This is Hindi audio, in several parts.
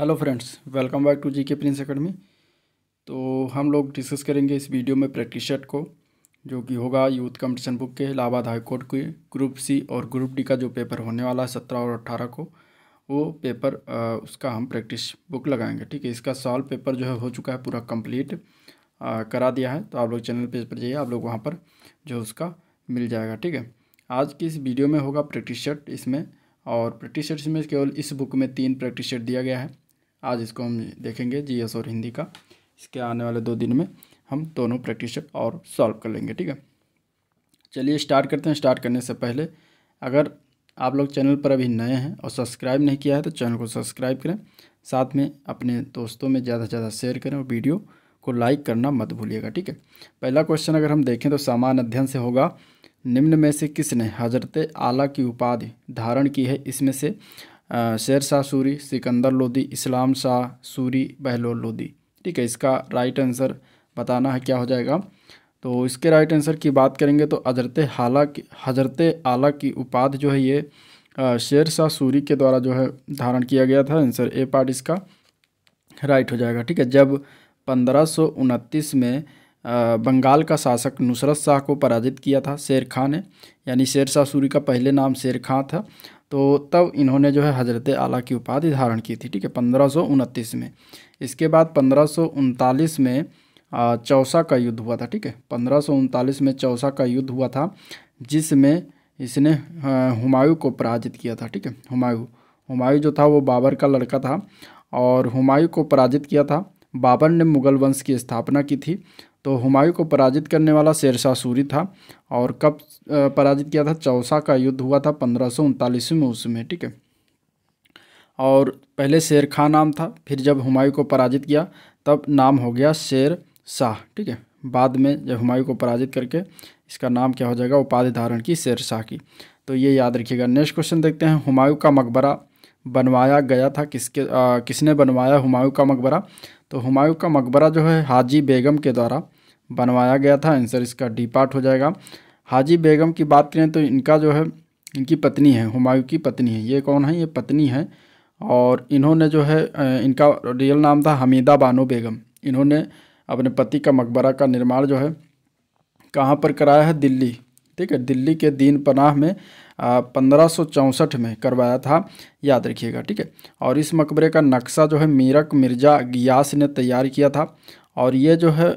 hello friends welcome back to G K Prince academy तो हम लोग डिस्कस करेंगे इस वीडियो में प्रैक्टिस शर्ट को जो कि होगा यूथ कंपटीशन बुक के इलाहाबाद हाईकोर्ट के ग्रुप सी और ग्रुप डी का जो पेपर होने वाला है सत्रह और अट्ठारह को वो पेपर उसका हम प्रैक्टिस बुक लगाएंगे ठीक है इसका सॉल्व पेपर जो है हो चुका है पूरा कम्प्लीट करा दिया है तो आप लोग चैनल पेज पर जाइए आप लोग वहाँ पर जो उसका मिल जाएगा ठीक है आज की इस वीडियो में होगा प्रैक्टिस शर्ट इसमें और प्रैक्टिस शर्ट इसमें केवल इस बुक में तीन प्रैक्टिस शर्ट दिया गया है आज इसको हम देखेंगे जीएस और हिंदी का इसके आने वाले दो दिन में हम दोनों प्रैक्टिस और सॉल्व कर लेंगे ठीक है चलिए स्टार्ट करते हैं स्टार्ट करने से पहले अगर आप लोग चैनल पर अभी नए हैं और सब्सक्राइब नहीं किया है तो चैनल को सब्सक्राइब करें साथ में अपने दोस्तों में ज़्यादा से ज़्यादा शेयर करें और वीडियो को लाइक करना मत भूलिएगा ठीक है पहला क्वेश्चन अगर हम देखें तो सामान्य अध्ययन से होगा निम्न में से किसने हजरत आला की उपाधि धारण की है इसमें से शेर शाह सूरी सिकंदर लोदी इस्लाम शाह सूरी बहलोल लोदी ठीक है इसका राइट आंसर बताना है क्या हो जाएगा तो इसके राइट आंसर की बात करेंगे तो हजरत हाला की हजरत आला की उपाधि जो है ये शेर शाह सूरी के द्वारा जो है धारण किया गया था आंसर ए पार्ट इसका राइट हो जाएगा ठीक है जब पंद्रह में बंगाल का शासक नुसरत शाह को पराजित किया था शेर खां ने यानी शेर शाह सूरी का पहले नाम शेर खां था तो तब इन्होंने जो है हज़रत आला की उपाधि धारण की थी ठीक है पंद्रह में इसके बाद पंद्रह में चौसा का युद्ध हुआ था ठीक है पंद्रह में चौसा का युद्ध हुआ था जिसमें इसने हुमायूं को पराजित किया था ठीक है हुमायूं हुमायूं जो था वो बाबर का लड़का था और हुमायूं को पराजित किया था बाबर ने मुग़ल वंश की स्थापना की थी तो हुमायूं को पराजित करने वाला शेरशाह सूरी था और कब पराजित किया था चौसा का युद्ध हुआ था पंद्रह सौ उनतालीसवीं में उसमें ठीक है और पहले शेर खां नाम था फिर जब हुमायूं को पराजित किया तब नाम हो गया शेर शाह ठीक है बाद में जब हुमायूं को पराजित करके इसका नाम क्या हो जाएगा उपाधि धारण की शेर शाह की तो ये याद रखिएगा नेक्स्ट क्वेश्चन देखते हैं हुमायूं का मकबरा बनवाया गया था किसके आ, किसने बनवाया हुमायूं का मकबरा तो हुमायूं का मकबरा जो है हाजी बेगम के द्वारा बनवाया गया था आंसर इसका डी पार्ट हो जाएगा हाजी बेगम की बात करें तो इनका जो है इनकी पत्नी है हुमायूं की पत्नी है ये कौन है ये पत्नी है और इन्होंने जो है इनका रियल नाम था हमीदा बानो बेगम इन्होंने अपने पति का मकबरा का निर्माण जो है कहाँ पर कराया है दिल्ली ठीक है दिल्ली के दीन पनाह में पंद्रह में करवाया था याद रखिएगा ठीक है और इस मकबरे का नक्शा जो है मीरक मिर्जा गियास ने तैयार किया था और ये जो है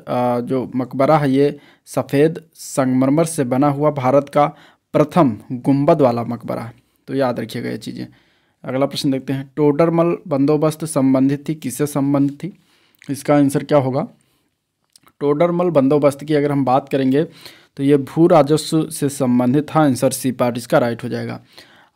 जो मकबरा है ये सफ़ेद संगमरमर से बना हुआ भारत का प्रथम गुंबद वाला मकबरा है तो याद रखिएगा ये चीज़ें अगला प्रश्न देखते हैं टोडरमल बंदोबस्त संबंधित थी किससे संबंधित थी इसका आंसर क्या होगा टोडरमल बंदोबस्त की अगर हम बात करेंगे तो ये भू राजस्व से संबंधित था आंसर सी पार्ट इसका राइट हो जाएगा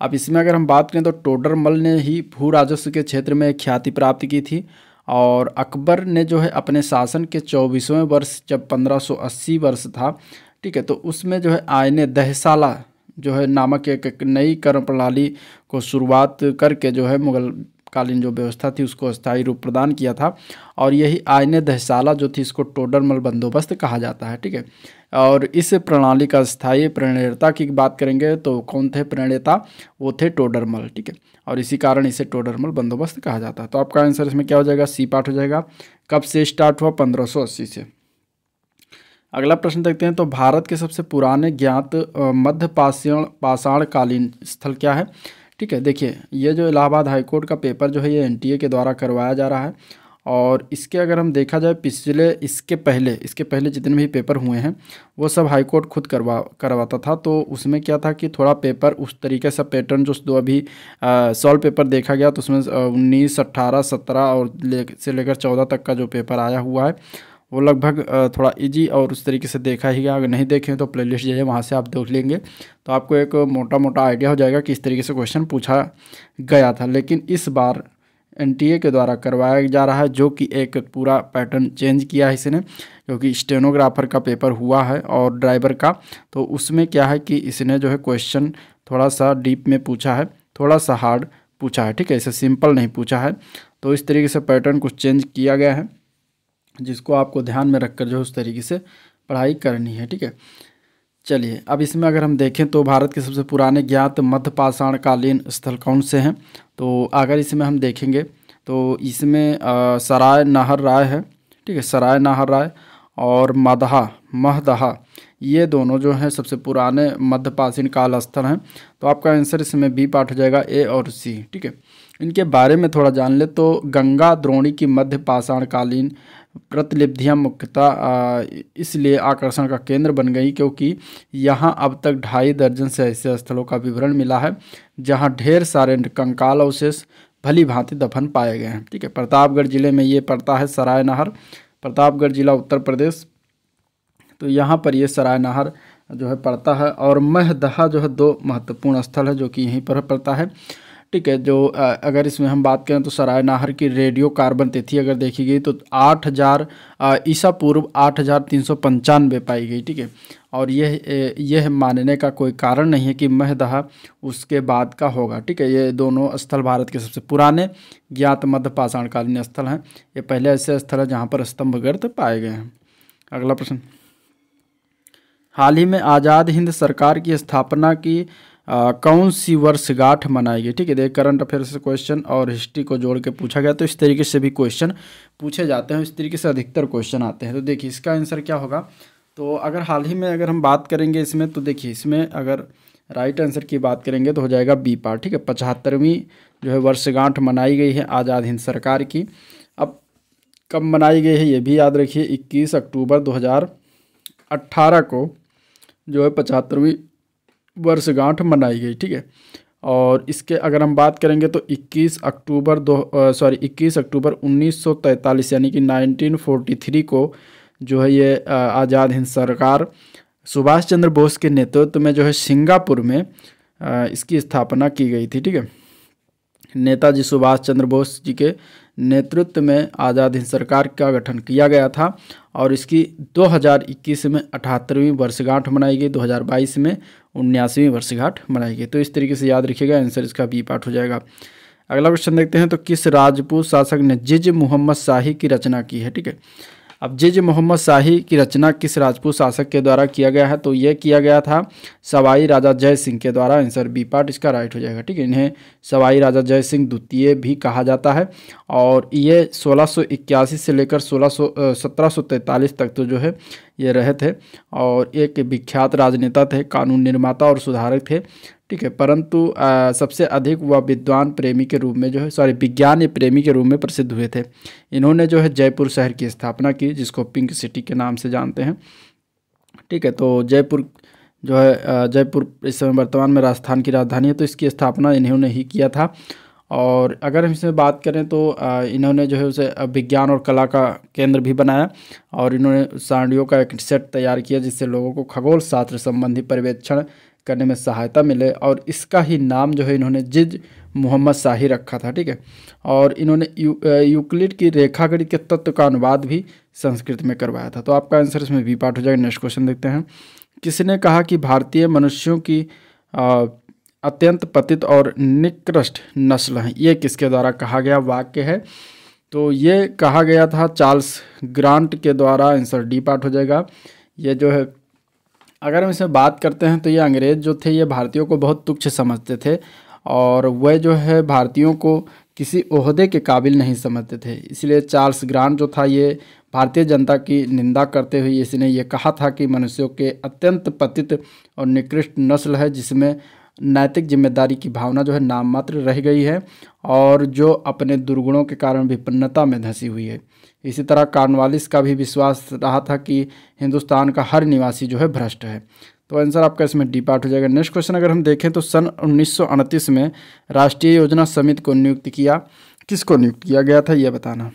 अब इसमें अगर हम बात करें तो टोडरमल ने ही भू राजस्व के क्षेत्र में ख्याति प्राप्त की थी और अकबर ने जो है अपने शासन के चौबीसवें वर्ष जब 1580 वर्ष था ठीक है तो उसमें जो है आयने दहसाला जो है नामक एक, नई कर्म प्रणाली को शुरुआत करके जो है मुगल कालीन जो व्यवस्था थी उसको स्थायी रूप प्रदान किया था और यही आयने दहशाला जो थी इसको टोडरमल बंदोबस्त कहा जाता है ठीक है और इस प्रणाली का स्थायी प्रणेता की बात करेंगे तो कौन थे प्रणेता वो थे टोडरमल ठीक है और इसी कारण इसे टोडरमल बंदोबस्त कहा जाता है तो आपका आंसर इसमें क्या हो जाएगा सी पार्ट हो जाएगा कब से स्टार्ट हुआ 1580 से अगला प्रश्न देखते हैं तो भारत के सबसे पुराने ज्ञात मध्य पाषाण पाषाणकालीन स्थल क्या है ठीक है देखिए ये जो इलाहाबाद हाईकोर्ट का पेपर जो है ये एनटीए के द्वारा करवाया जा रहा है और इसके अगर हम देखा जाए पिछले इसके पहले इसके पहले जितने भी पेपर हुए हैं वो सब हाई कोर्ट खुद करवा करवाता था तो उसमें क्या था कि थोड़ा पेपर उस तरीके से पैटर्न जो दो अभी सॉल्व पेपर देखा गया तो उसमें उन्नीस अट्ठारह सत्रह और ले से लेकर चौदह तक का जो पेपर आया हुआ है वो लगभग थोड़ा इजी और उस तरीके से देखा ही गया अगर नहीं देखें तो प्ले जो है वहाँ से आप देख लेंगे तो आपको एक मोटा मोटा आइडिया हो जाएगा कि इस तरीके से क्वेश्चन पूछा गया था लेकिन इस बार एनटीए के द्वारा करवाया जा रहा है जो कि एक पूरा पैटर्न चेंज किया है इसने क्योंकि स्टेनोग्राफर का पेपर हुआ है और ड्राइवर का तो उसमें क्या है कि इसने जो है क्वेश्चन थोड़ा सा डीप में पूछा है थोड़ा सा हार्ड पूछा है ठीक है इसे सिंपल नहीं पूछा है तो इस तरीके से पैटर्न कुछ चेंज किया गया है जिसको आपको ध्यान में रखकर जो है उस तरीके से पढ़ाई करनी है ठीक है चलिए अब इसमें अगर हम देखें तो भारत के सबसे पुराने ज्ञात मध्य पाषाणकालीन स्थल कौन से हैं तो अगर इसमें हम देखेंगे तो इसमें सराय नाहर राय है ठीक है सराय नाहर राय और मदहा महदहा ये दोनों जो हैं सबसे पुराने मध्य काल स्थल हैं तो आपका आंसर इसमें बी पाठ हो जाएगा ए और सी ठीक है इनके बारे में थोड़ा जान ले तो गंगा द्रोणी की मध्य पाषाणकालीन कृतलिब्धियाँ मुख्यतः इसलिए आकर्षण का केंद्र बन गई क्योंकि यहाँ अब तक ढाई दर्जन से ऐसे स्थलों का विवरण मिला है जहाँ ढेर सारे कंकाल अवशेष भली भांति दफन पाए गए हैं ठीक है प्रतापगढ़ जिले में ये पड़ता है सराय नहर प्रतापगढ़ जिला उत्तर प्रदेश तो यहाँ पर ये सराय नहर जो है पड़ता है और महदहा जो है दो महत्वपूर्ण स्थल है जो कि यहीं पर पड़ता है ठीक है जो अगर इसमें हम बात करें तो सराय नाहर की रेडियो कार्बन तिथि अगर देखी गई तो आठ हज़ार ईसा पूर्व आठ हज़ार तीन सौ पंचानवे पाई गई ठीक है और यह यह मानने का कोई कारण नहीं है कि महदहा उसके बाद का होगा ठीक है ये दोनों स्थल भारत के सबसे पुराने ज्ञात मध्य पाषाणकालीन स्थल हैं ये पहले ऐसे स्थल है जहाँ पर स्तंभ गर्द पाए गए हैं अगला प्रश्न हाल ही में आज़ाद हिंद सरकार की स्थापना की आ, कौन सी वर्षगांठ मनाई गई ठीक है देख करंट अफेयर से क्वेश्चन और हिस्ट्री को जोड़ के पूछा गया तो इस तरीके से भी क्वेश्चन पूछे जाते हैं इस तरीके से अधिकतर क्वेश्चन आते हैं तो देखिए इसका आंसर क्या होगा तो अगर हाल ही में अगर हम बात करेंगे इसमें तो देखिए इसमें अगर राइट आंसर की बात करेंगे तो हो जाएगा बी पार ठीक है पचहत्तरवीं जो है वर्षगांठ मनाई गई है आज़ाद हिंद सरकार की अब कब मनाई गई है ये भी याद रखिए 21 अक्टूबर 2018 को जो है पचहत्तरवीं वर्षगांठ मनाई गई ठीक है और इसके अगर हम बात करेंगे तो 21 अक्टूबर दो सॉरी 21 अक्टूबर 1943 यानी कि 1943 को जो है ये आज़ाद हिंद सरकार सुभाष चंद्र बोस के नेतृत्व में जो है सिंगापुर में इसकी स्थापना की गई थी ठीक है नेताजी सुभाष चंद्र बोस जी के नेतृत्व में आज़ाद हिंद सरकार का गठन किया गया था और इसकी 2021 में अठहत्तरवीं वर्षगांठ मनाई गई 2022 में उन्यासवीं वर्षगांठ मनाई गई तो इस तरीके से याद रखिएगा आंसर इसका बी पार्ट हो जाएगा अगला क्वेश्चन देखते हैं तो किस राजपूत शासक ने जिज मोहम्मद शाही की रचना की है ठीक है अब जे जे मोहम्मद शाही की रचना किस राजपूत शासक के द्वारा किया गया है तो यह किया गया था सवाई राजा जय सिंह के द्वारा आंसर बी पार्ट इसका राइट हो जाएगा ठीक है इन्हें सवाई राजा जय सिंह द्वितीय भी कहा जाता है और ये सोलह से लेकर सोलह तक तो जो है ये रहे थे और एक विख्यात राजनेता थे कानून निर्माता और सुधारक थे ठीक है परंतु सबसे अधिक वह विद्वान प्रेमी के रूप में जो है सॉरी विज्ञान या प्रेमी के रूप में प्रसिद्ध हुए थे इन्होंने जो है जयपुर शहर की स्थापना की जिसको पिंक सिटी के नाम से जानते हैं ठीक है तो जयपुर जो है जयपुर इस समय वर्तमान में राजस्थान की राजधानी है तो इसकी स्थापना इन्होंने ही किया था और अगर हम इसमें बात करें तो इन्होंने जो है उसे विज्ञान और कला का केंद्र भी बनाया और इन्होंने सारणियों का एक सेट तैयार किया जिससे लोगों को खगोल शास्त्र संबंधी पर्यवेक्षण करने में सहायता मिले और इसका ही नाम जो है इन्होंने जिज मोहम्मद शाही रखा था ठीक है और इन्होंने यू, यूक्लिड की रेखागणित के तत्व का अनुवाद भी संस्कृत में करवाया था तो आपका आंसर इसमें वी पार्ट हो जाएगा नेक्स्ट क्वेश्चन देखते हैं किसने कहा कि भारतीय मनुष्यों की आ, अत्यंत पतित और निकृष्ट नस्ल हैं ये किसके द्वारा कहा गया वाक्य है तो ये कहा गया था चार्ल्स ग्रांट के द्वारा आंसर डी पार्ट हो जाएगा ये जो है अगर हम इसमें बात करते हैं तो ये अंग्रेज़ जो थे ये भारतीयों को बहुत तुच्छ समझते थे और वह जो है भारतीयों को किसी ओहदे के काबिल नहीं समझते थे इसलिए चार्ल्स ग्रांट जो था ये भारतीय जनता की निंदा करते हुए इसने ये कहा था कि मनुष्यों के अत्यंत पतित और निकृष्ट नस्ल है जिसमें नैतिक जिम्मेदारी की भावना जो है नाममात्र रह गई है और जो अपने दुर्गुणों के कारण विपन्नता में धंसी हुई है इसी तरह कार्नवालिस का भी विश्वास रहा था कि हिंदुस्तान का हर निवासी जो है भ्रष्ट है तो आंसर आपका इसमें डी पार्ट हो जाएगा नेक्स्ट क्वेश्चन अगर हम देखें तो सन उन्नीस में राष्ट्रीय योजना समिति को नियुक्त किया किसको नियुक्त किया गया था यह बताना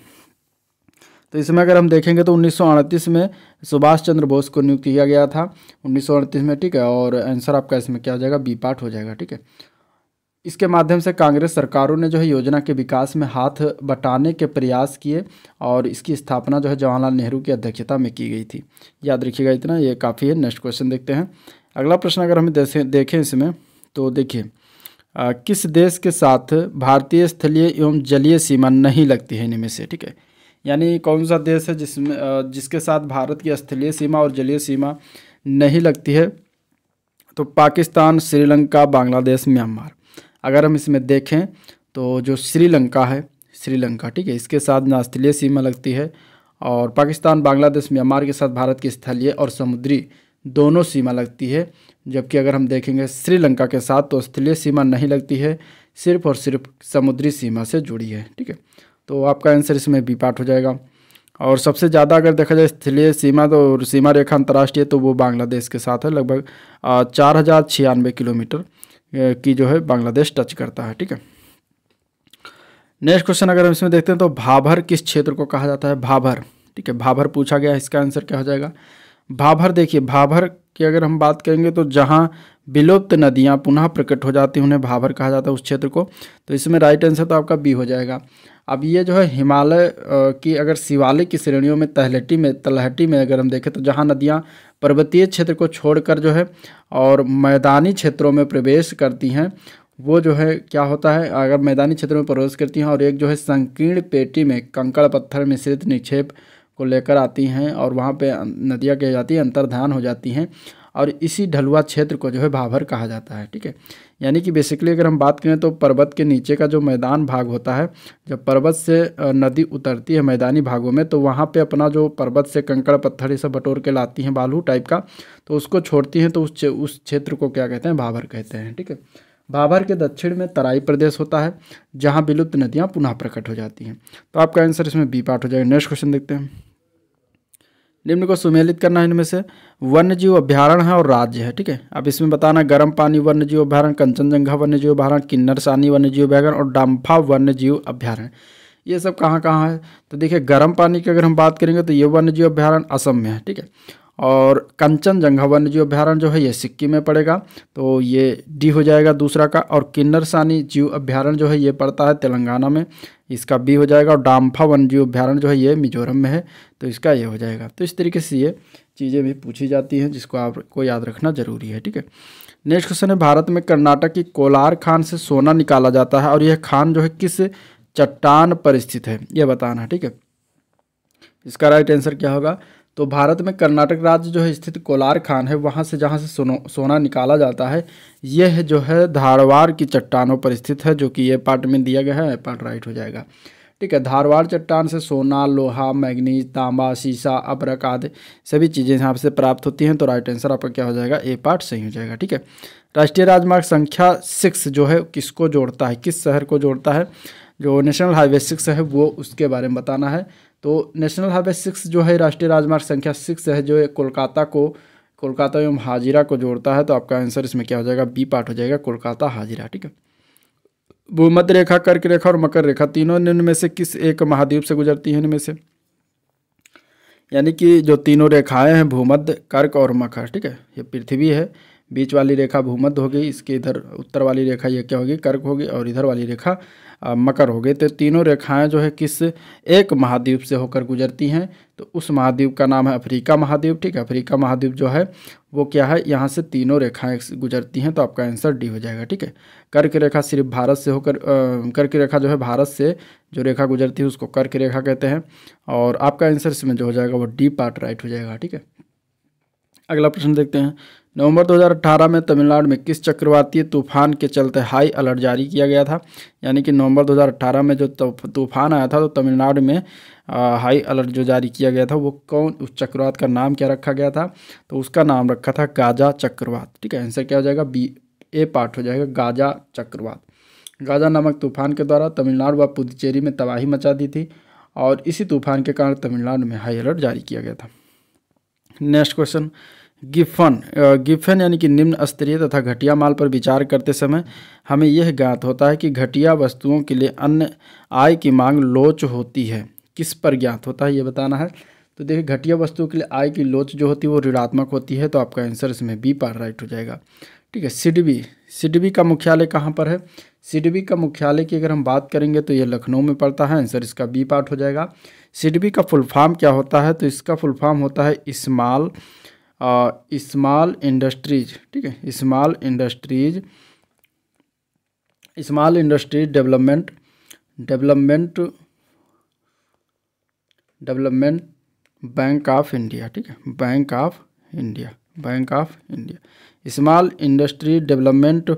तो इसमें अगर हम देखेंगे तो उन्नीस में सुभाष चंद्र बोस को नियुक्त किया गया था उन्नीस में ठीक है और आंसर आपका इसमें क्या हो जाएगा बी पार्ट हो जाएगा ठीक है इसके माध्यम से कांग्रेस सरकारों ने जो है योजना के विकास में हाथ बटाने के प्रयास किए और इसकी स्थापना जो है जवाहरलाल नेहरू की अध्यक्षता में की गई थी याद रखिएगा इतना ये काफ़ी है नेक्स्ट क्वेश्चन देखते हैं अगला प्रश्न अगर हम देखें इसमें तो देखिए किस देश के साथ भारतीय स्थलीय एवं जलीय सीमा नहीं लगती है इनमें से ठीक है यानी कौन सा देश है जिसमें जिसके साथ भारत की स्थलीय सीमा और जलीय सीमा नहीं लगती है तो पाकिस्तान श्रीलंका बांग्लादेश म्यांमार अगर हम इसमें देखें तो जो श्रीलंका है श्रीलंका ठीक है इसके साथ नास्थलीय सीमा लगती है और पाकिस्तान बांग्लादेश म्यांमार के साथ भारत की स्थलीय और समुद्री दोनों सीमा लगती है जबकि अगर हम देखेंगे श्रीलंका के साथ तो स्थलीय सीमा नहीं लगती है सिर्फ और सिर्फ समुद्री सीमा से जुड़ी है ठीक है तो आपका आंसर इसमें बी पार्ट हो जाएगा और सबसे ज़्यादा अगर देखा जाए स्थलीय सीमा तो सीमा रेखा अंतर्राष्ट्रीय तो वो बांग्लादेश के साथ है लगभग चार हज़ार छियानवे किलोमीटर की जो है बांग्लादेश टच करता है ठीक है नेक्स्ट क्वेश्चन अगर हम इसमें देखते हैं तो भाभर किस क्षेत्र को कहा जाता है भाभर ठीक है भाभर पूछा गया इसका आंसर क्या हो जाएगा भाभर देखिए भाभर की अगर हम बात करेंगे तो जहाँ विलुप्त नदियाँ पुनः प्रकट हो जाती हैं उन्हें भाभर कहा जाता है उस क्षेत्र को तो इसमें राइट आंसर तो आपका बी हो जाएगा अब ये जो है हिमालय की अगर शिवालय की श्रेणियों में तहलटी में तलहटी में अगर हम देखें तो जहाँ नदियाँ पर्वतीय क्षेत्र को छोड़कर जो है और मैदानी क्षेत्रों में प्रवेश करती हैं वो जो है क्या होता है अगर मैदानी क्षेत्रों में प्रवेश करती हैं और एक जो है संकीर्ण पेटी में कंकड़ पत्थर मिश्रित निक्षेप को लेकर आती हैं और वहाँ पे अं, नदियाँ कह जाती हैं अंतर्धान हो जाती हैं और इसी ढलुआ क्षेत्र को जो है भाभर कहा जाता है ठीक है यानी कि बेसिकली अगर हम बात करें तो पर्वत के नीचे का जो मैदान भाग होता है जब पर्वत से नदी उतरती है मैदानी भागों में तो वहाँ पे अपना जो पर्वत से कंकड़ पत्थर ये सब बटोर के लाती हैं बालू टाइप का तो उसको छोड़ती हैं तो उस उस क्षेत्र को क्या कहते हैं भाभर कहते हैं ठीक है भाभर के दक्षिण में तराई प्रदेश होता है जहाँ विलुप्त नदियाँ पुनः प्रकट हो जाती हैं तो आपका आंसर इसमें बी पार्ट हो जाएगा नेक्स्ट क्वेश्चन देखते हैं निम्न को सुमेलित करना है इनमें से वन्य जीव अभ्यारण है और राज्य है ठीक है अब इसमें बताना गर्म पानी वन्य जीव अभ्यारण कंचनजंघा वन्य जीव अभ्यारण किन्नर सानी वन्य जीव अभ्यारण और डाम्फा वन्य जीव अभ्यारण ये सब कहाँ कहाँ है तो देखिए गर्म पानी की अगर हम बात करेंगे तो ये वन्य जीव अभ्यारण असम में है ठीक है और कंचनजंघा वन्य जीव अभ्यारण्य जो है ये सिक्किम में पड़ेगा तो ये डी हो जाएगा दूसरा का और किन्नर सानी जीव अभ्यारण्य जो है ये पड़ता है तेलंगाना में इसका बी हो जाएगा और डाम्फा वन्यजीव जीव अभ्यारण्य जो है ये मिजोरम में है तो इसका ये हो जाएगा तो इस तरीके से ये चीज़ें भी पूछी जाती हैं जिसको आपको याद रखना जरूरी है ठीक है नेक्स्ट क्वेश्चन है भारत में कर्नाटक की कोलार खान से सोना निकाला जाता है और यह खान जो है किस चट्टान पर स्थित है यह बताना है ठीक है इसका राइट आंसर क्या होगा तो भारत में कर्नाटक राज्य जो है स्थित कोलार खान है वहाँ से जहाँ से सोनो सोना निकाला जाता है यह जो है धारवाड़ की चट्टानों पर स्थित है जो कि ये पार्ट में दिया गया है पार्ट राइट हो जाएगा ठीक है धारवाड़ चट्टान से सोना लोहा मैग्नीज तांबा शीशा अबरक आदि सभी चीज़ें यहाँ से प्राप्त होती हैं तो राइट आंसर आपका क्या हो जाएगा ए पार्ट सही हो जाएगा ठीक है राष्ट्रीय राजमार्ग संख्या सिक्स जो है किसको जोड़ता है किस शहर को जोड़ता है जो नेशनल हाईवे सिक्स है वो उसके बारे में बताना है तो नेशनल हाईवे सिक्स जो है राष्ट्रीय राजमार्ग संख्या सिक्स है जो कोलकाता को कोलकाता एवं हाजिरा को जोड़ता है तो आपका आंसर इसमें क्या हो जाएगा बी पार्ट हो जाएगा कोलकाता हाजिरा ठीक है भूमध्य रेखा कर्क रेखा और मकर रेखा तीनों इनमें से किस एक महाद्वीप से गुजरती है इनमें से यानी कि जो तीनों रेखाएं हैं भूमध्य कर्क और मकर ठीक है ये पृथ्वी है बीच वाली रेखा भूमध्य होगी इसके इधर उत्तर वाली रेखा ये क्या होगी कर्क होगी और इधर वाली रेखा मकर हो गए तो तीनों रेखाएं जो है किस एक महाद्वीप से होकर गुजरती हैं तो उस महाद्वीप का नाम है अफ्रीका महाद्वीप ठीक है अफ्रीका महाद्वीप जो है वो क्या है यहाँ से तीनों रेखाएं गुजरती हैं तो आपका आंसर डी हो जाएगा ठीक है कर्क रेखा सिर्फ भारत से होकर कर्क रेखा जो है भारत से जो रेखा गुजरती है उसको कर्क रेखा कहते हैं और आपका आंसर इसमें जो हो जाएगा वो डी पार्ट राइट हो जाएगा ठीक है अगला प्रश्न देखते हैं नवंबर 2018 में तमिलनाडु में किस चक्रवातीय तूफान के चलते हाई अलर्ट जारी किया गया था यानी कि नवंबर 2018 में जो तूफान आया था तो तमिलनाडु में हाई अलर्ट जो जारी किया गया था वो कौन उस चक्रवात का नाम क्या रखा गया था तो उसका नाम रखा था गाजा चक्रवात ठीक है आंसर क्या हो जाएगा बी ए पार्ट हो जाएगा गाजा चक्रवात गाजा नामक तूफान के द्वारा तमिलनाडु व पुदुचेरी में तबाही मचा दी थी और इसी तूफान के कारण तमिलनाडु में हाई अलर्ट जारी किया गया था नेक्स्ट क्वेश्चन गिफन गिफन यानी कि निम्न स्तरीय तथा घटिया माल पर विचार करते समय हमें यह ज्ञात होता है कि घटिया वस्तुओं के लिए अन्य आय की मांग लोच होती है किस पर ज्ञात होता है ये बताना है तो देखिए घटिया वस्तुओं के लिए आय की लोच जो होती है वो ऋणात्मक होती है तो आपका आंसर इसमें बी पार राइट हो जाएगा ठीक है सिडबी सिडबी का मुख्यालय कहाँ पर है सिडबी का मुख्यालय की अगर हम बात करेंगे तो ये लखनऊ में पड़ता है आंसर इसका बी पार्ट हो जाएगा सिडबी का फुल फॉर्म क्या होता है तो इसका फुल फॉर्म होता है इस्माल स्मॉल इंडस्ट्रीज ठीक है small industries small industries development development development bank of India ठीक है bank of India bank of India small industry development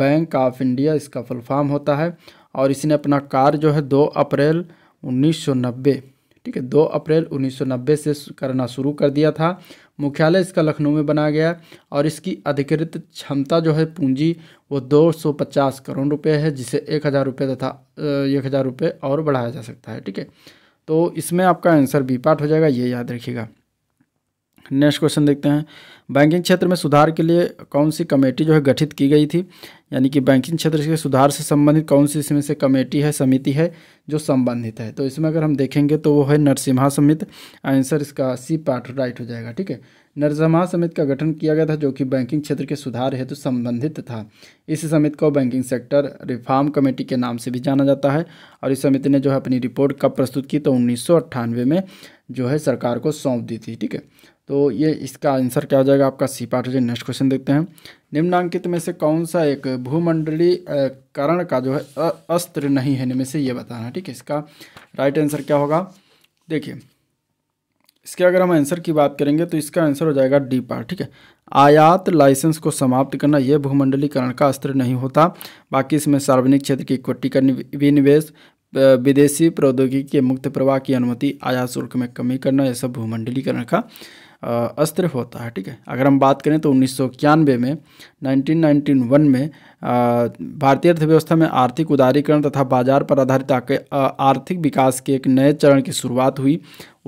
bank of India इसका फुल फॉर्म होता है और इसने अपना कार्य जो है दो अप्रैल 1990 ठीक है दो अप्रैल 1990 से करना शुरू कर दिया था मुख्यालय इसका लखनऊ में बनाया गया और इसकी अधिकृत क्षमता जो है पूंजी वो 250 करोड़ रुपए है जिसे एक हज़ार रुपये तथा एक हज़ार रुपये और बढ़ाया जा सकता है ठीक है तो इसमें आपका आंसर बी पार्ट हो जाएगा ये याद रखिएगा नेक्स्ट क्वेश्चन देखते हैं बैंकिंग क्षेत्र में सुधार के लिए कौन सी कमेटी जो है गठित की गई थी यानी कि बैंकिंग क्षेत्र के सुधार से संबंधित कौन सी इसमें से कमेटी है समिति है जो संबंधित है तो इसमें अगर हम देखेंगे तो वो है नरसिम्हा समिति आंसर इसका सी पार्ट राइट हो जाएगा ठीक है नरसिम्हा समिति का गठन किया गया था जो कि बैंकिंग क्षेत्र के सुधार हेतु तो संबंधित था इस समिति को बैंकिंग सेक्टर रिफॉर्म कमेटी के नाम से भी जाना जाता है और इस समिति ने जो है अपनी रिपोर्ट कब प्रस्तुत की तो उन्नीस में जो है सरकार को सौंप दी थी ठीक है तो ये इसका आंसर क्या हो जाएगा आपका सी पार्ट हो नेक्स्ट क्वेश्चन देखते हैं निम्नांकित में से कौन सा एक भूमंडलीकरण का जो है अस्त्र नहीं है इनमें से ये बताना ठीक है इसका राइट आंसर क्या होगा देखिए इसके अगर हम आंसर की बात करेंगे तो इसका आंसर हो जाएगा डी पार्ट ठीक है आयात लाइसेंस को समाप्त करना यह भूमंडलीकरण का अस्त्र नहीं होता बाकी इसमें सार्वजनिक क्षेत्र की का विनिवेश विदेशी प्रौद्योगिकी के मुक्त प्रवाह की अनुमति आयात शुल्क में कमी करना यह सब भूमंडलीकरण का अस्त्र होता है ठीक है अगर हम बात करें तो उन्नीस में 1991 में भारतीय अर्थव्यवस्था में आर्थिक उदारीकरण तथा बाजार पर आधारित आर्थिक विकास के एक नए चरण की शुरुआत हुई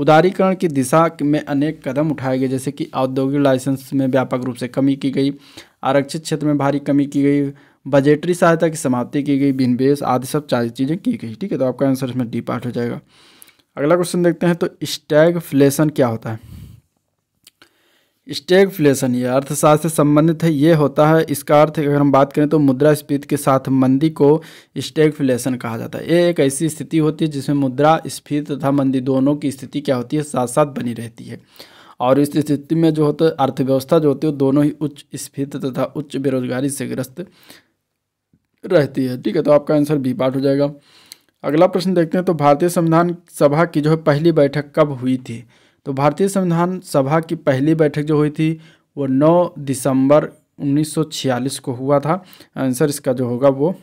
उदारीकरण की दिशा में अनेक कदम उठाए गए जैसे कि औद्योगिक लाइसेंस में व्यापक रूप से कमी की गई आरक्षित क्षेत्र में भारी कमी की गई बजटरी सहायता की समाप्ति की गई बिनबेस आदि सब सारी चीज़ें की गई ठीक है तो आपका आंसर इसमें डी पार्ट हो जाएगा अगला क्वेश्चन देखते हैं तो स्टैग क्या होता है स्टेगफ्लेशन ये अर्थशास्त्र से संबंधित है ये होता है इसका अर्थ अगर हम बात करें तो मुद्रा स्फीति के साथ मंदी को स्टेगफ्लेशन कहा जाता है ये एक ऐसी स्थिति होती है जिसमें मुद्रा स्फीति तथा मंदी दोनों की स्थिति क्या होती है साथ साथ बनी रहती है और इस स्थिति में जो होता है अर्थव्यवस्था जो होती है दोनों ही उच्च स्फीति तथा उच्च बेरोजगारी से ग्रस्त रहती है ठीक है तो आपका आंसर बी पार्ट हो जाएगा अगला प्रश्न देखते हैं तो भारतीय संविधान सभा की जो है पहली बैठक कब हुई थी तो भारतीय संविधान सभा की पहली बैठक जो हुई थी वो 9 दिसंबर 1946 को हुआ था आंसर इसका जो होगा वो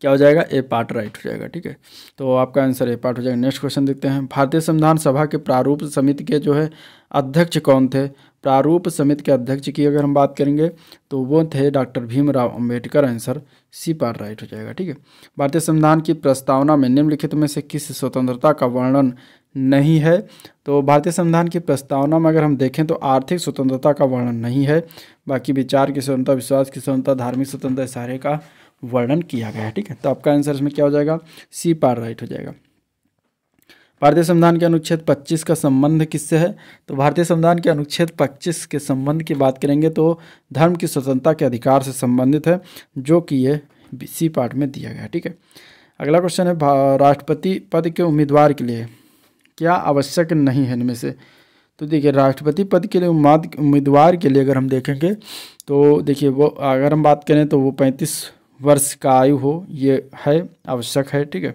क्या हो जाएगा ए पार्ट राइट हो जाएगा ठीक है तो आपका आंसर ए पार्ट हो जाएगा नेक्स्ट क्वेश्चन देखते हैं भारतीय संविधान सभा के प्रारूप समिति के जो है अध्यक्ष कौन थे प्रारूप समिति के अध्यक्ष की अगर हम बात करेंगे तो वो थे doctor Bhimrao Ambedkar answer C part right हो जाएगा ठीक है भारतीय संविधान की प्रस्तावना में निम्नलिखित में से किस स्वतंत्रता का वर्णन नहीं है तो भारतीय संविधान की प्रस्तावना में अगर हम देखें तो आर्थिक स्वतंत्रता का वर्णन नहीं है बाकी विचार की स्वतंत्रता विश्वास की स्वतंत्रता धार्मिक स्वतंत्रता सारे का वर्णन किया गया है ठीक है तो आपका आंसर इसमें क्या हो जाएगा सी पार राइट हो जाएगा भारतीय संविधान के अनुच्छेद 25 का संबंध किससे है तो भारतीय संविधान के अनुच्छेद 25 के संबंध की बात करेंगे तो धर्म की स्वतंत्रता के अधिकार से संबंधित है जो कि ये सी पार्ट में दिया गया ठीक है अगला क्वेश्चन है राष्ट्रपति पद के उम्मीदवार के लिए क्या आवश्यक नहीं है इनमें से तो देखिए राष्ट्रपति पद के लिए उम्मीद उम्मीदवार के लिए अगर हम देखेंगे तो देखिए वो अगर हम बात करें तो वो पैंतीस वर्ष का आयु हो ये है आवश्यक है ठीक है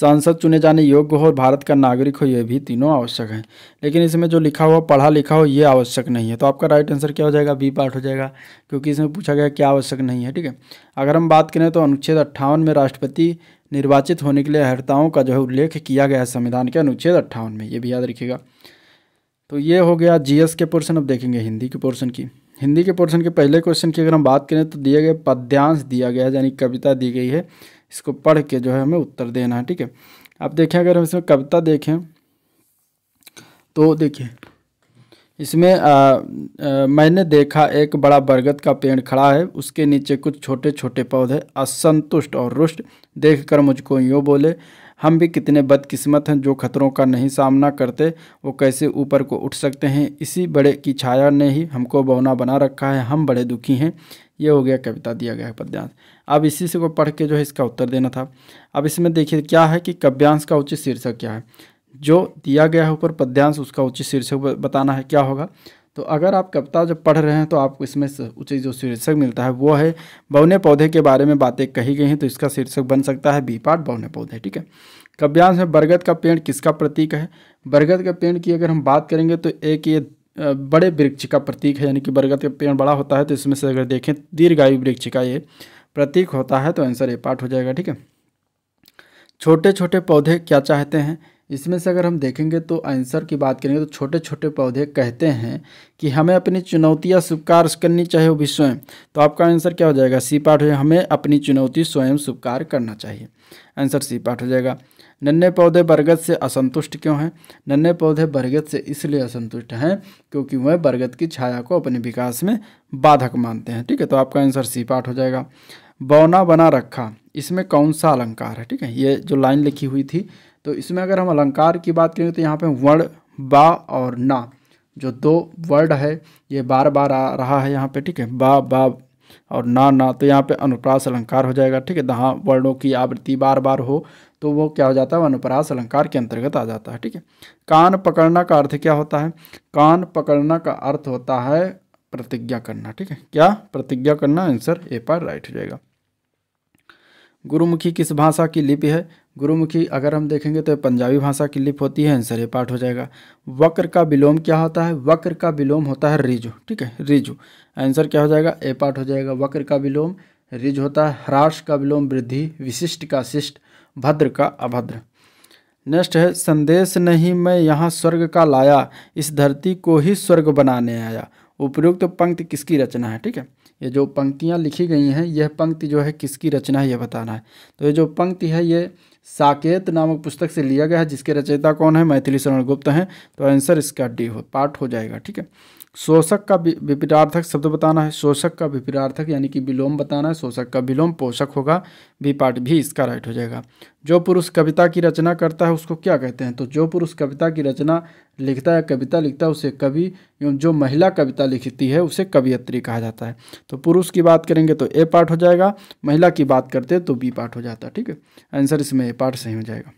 सांसद चुने जाने योग्य हो और भारत का नागरिक हो यह भी तीनों आवश्यक हैं लेकिन इसमें जो लिखा हुआ पढ़ा लिखा हो ये आवश्यक नहीं है तो आपका राइट आंसर क्या हो जाएगा बी पार्ट हो जाएगा क्योंकि इसमें पूछा गया क्या आवश्यक नहीं है ठीक है अगर हम बात करें तो अनुच्छेद अट्ठावन में राष्ट्रपति निर्वाचित होने के लिए अहर्ताओं का जो है उल्लेख किया गया है संविधान के अनुच्छेद अट्ठावन में ये भी याद रखिएगा तो ये हो गया जीएस के पोर्शन अब देखेंगे हिंदी के पोर्शन की हिंदी के पोर्शन के पहले क्वेश्चन की अगर हम बात करें तो दिए गए पद्यांश दिया गया है यानी कविता दी गई है इसको पढ़ के जो है हमें उत्तर देना है ठीक है अब देखें अगर हम इसमें कविता देखें तो देखिए इसमें आ, आ, मैंने देखा एक बड़ा बरगद का पेड़ खड़ा है उसके नीचे कुछ छोटे छोटे पौधे असंतुष्ट और रुष्ट देखकर मुझको यूँ बोले हम भी कितने बदकिस्मत हैं जो खतरों का नहीं सामना करते वो कैसे ऊपर को उठ सकते हैं इसी बड़े की छाया ने ही हमको बहुना बना रखा है हम बड़े दुखी हैं ये हो गया कविता दिया गया है पद्यांश अब इसी से को पढ़ के जो है इसका उत्तर देना था अब इसमें देखिए क्या है कि कव्यांश का उचित शीर्षक क्या है जो दिया गया है ऊपर पद्यांश उसका उचित शीर्षक बताना है क्या होगा तो अगर आप कविता जब पढ़ रहे हैं तो आपको इसमें उचित जो शीर्षक मिलता है वो है बौने पौधे के बारे में बातें कही गई हैं तो इसका शीर्षक बन सकता है बी पार्ट बौने पौधे ठीक है कव्यांश में बरगद का पेड़ किसका प्रतीक है बरगद का पेड़ की अगर हम बात करेंगे तो एक ये बड़े वृक्ष का प्रतीक है यानी कि बरगद का पेड़ बड़ा होता है तो इसमें से अगर देखें दीर्घायु वृक्ष का ये प्रतीक होता है तो आंसर ए पार्ट हो जाएगा ठीक है छोटे छोटे पौधे क्या चाहते हैं इसमें से अगर हम देखेंगे तो आंसर की बात करेंगे तो छोटे छोटे पौधे कहते हैं कि हमें अपनी चुनौतियाँ स्वीकार करनी चाहिए वो भी स्वयं तो आपका आंसर क्या हो जाएगा सी पार्ट हो हमें अपनी चुनौती स्वयं स्वीकार करना चाहिए आंसर सी पार्ट हो जाएगा नन्हे पौधे बरगद से असंतुष्ट क्यों हैं नन्हे पौधे बरगद से इसलिए असंतुष्ट हैं क्योंकि वह बरगद की छाया को अपने विकास में बाधक मानते हैं ठीक है तो आपका आंसर सी पार्ट हो जाएगा बौना बना रखा इसमें कौन सा अलंकार है ठीक है ये जो लाइन लिखी हुई थी तो इसमें अगर हम अलंकार की बात करें तो यहाँ पे वर्ण बा और ना जो दो वर्ड है ये बार बार आ रहा है यहाँ पे ठीक है बा बा और ना ना तो यहाँ पे अनुप्रास अलंकार हो जाएगा ठीक है जहाँ वर्णों की आवृत्ति बार बार हो तो वो क्या हो जाता है अनुप्रास अलंकार के अंतर्गत आ जाता है ठीक है कान पकड़ना का अर्थ क्या होता है कान पकड़ना का अर्थ होता है प्रतिज्ञा करना ठीक है क्या प्रतिज्ञा करना आंसर ए पर राइट हो जाएगा गुरुमुखी किस भाषा की लिपि है गुरुमुखी अगर हम देखेंगे तो पंजाबी भाषा की लिप होती है आंसर ये पाठ हो जाएगा वक्र का विलोम क्या होता है वक्र का विलोम होता है रिजु ठीक है रिजु आंसर क्या हो जाएगा ए पाठ हो जाएगा वक्र का विलोम रिज होता है ह्रास का विलोम वृद्धि विशिष्ट का शिष्ट भद्र का अभद्र नेक्स्ट है संदेश नहीं मैं यहाँ स्वर्ग का लाया इस धरती को ही स्वर्ग बनाने आया उपयुक्त तो पंक्ति किसकी रचना है ठीक है ये जो पंक्तियाँ लिखी गई हैं यह पंक्ति जो है किसकी रचना है यह बताना है तो ये जो पंक्ति है ये साकेत नामक पुस्तक से लिया गया है जिसके रचयिता कौन है मैथिली शरण गुप्त हैं तो आंसर इसका डी हो पार्ट हो जाएगा ठीक है शोषक का विपरार्थक शब्द बताना है शोषक का विपरार्थक यानी कि विलोम बताना है शोषक का विलोम पोषक होगा बी पार्ट भी इसका राइट हो जाएगा जो पुरुष कविता की रचना करता है उसको क्या कहते हैं तो जो पुरुष कविता की रचना लिखता है कविता लिखता है उसे कवि एवं जो महिला कविता लिखती है उसे कवियत्री कहा जाता है तो पुरुष की बात करेंगे तो ए पार्ट हो जाएगा महिला की बात करते हैं तो बी पार्ट हो जाता है ठीक है आंसर इसमें ए पार्ट सही हो जाएगा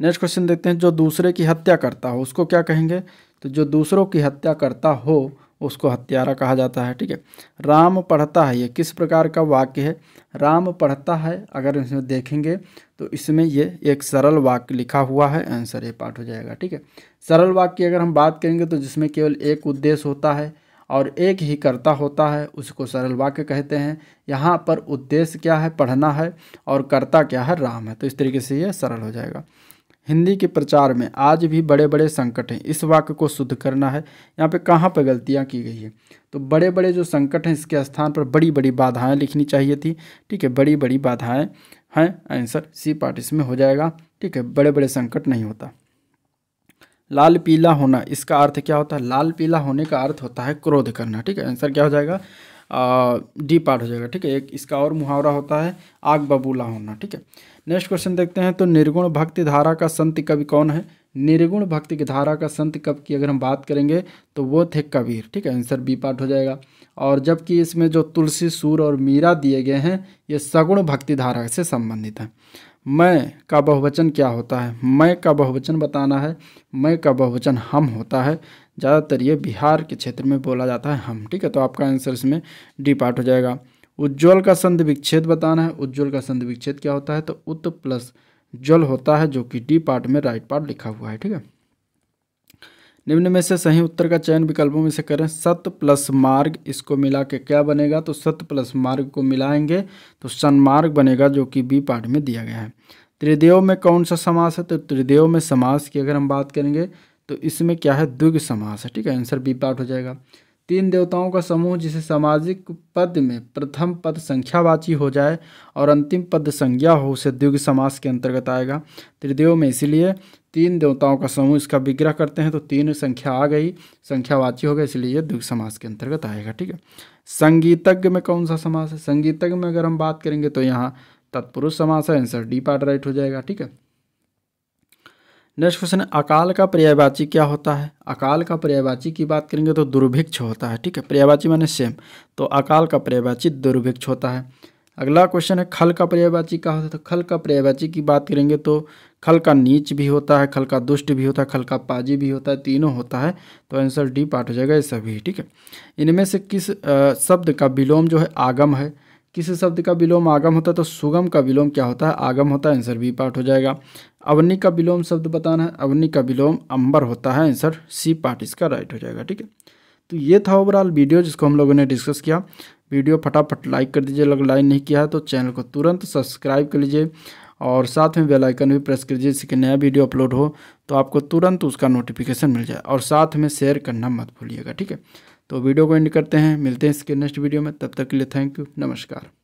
नेक्स्ट क्वेश्चन देखते हैं जो दूसरे की हत्या करता हो उसको क्या कहेंगे तो जो दूसरों की हत्या करता हो उसको हत्यारा कहा जाता है ठीक है राम पढ़ता है ये किस प्रकार का वाक्य है राम पढ़ता है अगर इसमें देखेंगे तो इसमें ये एक सरल वाक्य लिखा हुआ है आंसर ये पाठ हो जाएगा ठीक है सरल वाक्य अगर हम बात करेंगे तो जिसमें केवल एक उद्देश्य होता है और एक ही कर्ता होता है उसको सरल वाक्य कहते हैं यहाँ पर उद्देश्य क्या है पढ़ना है और कर्ता क्या है राम है तो इस तरीके से यह सरल हो जाएगा हिंदी के प्रचार में आज भी बड़े बड़े संकट हैं इस वाक्य को शुद्ध करना है यहाँ पे कहाँ पर गलतियाँ की गई है तो बड़े बड़े जो संकट हैं इसके स्थान पर बड़ी बड़ी बाधाएँ लिखनी चाहिए थी ठीक है बड़ी बड़ी बाधाएँ हैं आंसर सी पार्ट इसमें हो जाएगा ठीक है बड़े बड़े संकट नहीं होता लाल पीला होना इसका अर्थ क्या होता है लाल पीला होने का अर्थ होता है क्रोध करना ठीक है आंसर क्या हो जाएगा डी पार्ट हो जाएगा ठीक है एक इसका और मुहावरा होता है आग बबूला होना ठीक है नेक्स्ट क्वेश्चन देखते हैं तो निर्गुण भक्ति धारा का संत कवि कौन है निर्गुण भक्ति की धारा का संत कवि की अगर हम बात करेंगे तो वो थे कबीर ठीक है आंसर बी पार्ट हो जाएगा और जबकि इसमें जो तुलसी सूर और मीरा दिए गए हैं ये सगुण भक्ति धारा से संबंधित हैं मैं का बहुवचन क्या होता है मैं का बहुवचन बताना है मैं का बहुवचन हम होता है ज़्यादातर ये बिहार के क्षेत्र में बोला जाता है हम ठीक है तो आपका आंसर इसमें डी पार्ट हो जाएगा उज्ज्वल का संध विच्छेद बताना है उज्ज्वल का संध विच्छेद क्या होता है तो उत प्लस ज्वल होता है जो कि डी पार्ट में राइट पार्ट लिखा हुआ है ठीक है निम्न में से सही उत्तर का चयन विकल्पों में से करें सत प्लस मार्ग इसको मिला के क्या बनेगा तो सत प्लस मार्ग को मिलाएंगे तो सन्मार्ग बनेगा जो कि बी पार्ट में दिया गया है त्रिदेव में कौन सा समास है तो त्रिदेव में समास की अगर हम बात करेंगे तो इसमें क्या है दुर्ग समास है ठीक है आंसर बी पार्ट हो जाएगा तीन देवताओं का समूह जिसे सामाजिक पद में प्रथम पद संख्यावाची हो जाए और अंतिम पद संज्ञा हो उसे द्विग समास के अंतर्गत आएगा त्रिदेव में इसीलिए तीन देवताओं का समूह इसका विग्रह करते हैं तो तीन संख्या आ गई संख्यावाची हो गई इसलिए द्विग समास के अंतर्गत आएगा ठीक है संगीतज्ञ में कौन सा समास है संगीतज्ञ में अगर हम बात करेंगे तो यहाँ तत्पुरुष समास है आंसर डी पार्ट राइट हो जाएगा ठीक है नेक्स्ट क्वेश्चन है अकाल का पर्यायवाची क्या होता है अकाल का पर्यायवाची की बात करेंगे तो दुर्भिक्ष होता है ठीक है पर्यायवाची माने सेम तो अकाल का पर्यायवाची दुर्भिक्ष होता है अगला क्वेश्चन है खल का पर्यायवाची क्या होता है तो खल का पर्यायवाची की बात करेंगे तो खल का नीच भी होता है खल का दुष्ट भी होता है खल का पाजी भी होता है तीनों होता है तो आंसर डी पार्ट हो जाएगा ये सभी ठीक है इनमें से किस शब्द का विलोम जो है आगम है किसी शब्द का विलोम आगम होता है तो सुगम का विलोम क्या होता है आगम होता है आंसर बी पार्ट हो जाएगा अवनी का विलोम शब्द बताना है अवनी का विलोम अंबर होता है आंसर सी पार्ट इसका राइट हो जाएगा ठीक है तो ये था ओवरऑल वीडियो जिसको हम लोगों ने डिस्कस किया वीडियो फटाफट लाइक कर दीजिए अगर लाइक नहीं किया है तो चैनल को तुरंत सब्सक्राइब कर लीजिए और साथ में बेल आइकन भी प्रेस कर दीजिए जिससे कि नया वीडियो अपलोड हो तो आपको तुरंत उसका नोटिफिकेशन मिल जाए और साथ में शेयर करना मत भूलिएगा ठीक है तो वीडियो को एंड करते हैं मिलते हैं इसके नेक्स्ट वीडियो में तब तक के लिए थैंक यू नमस्कार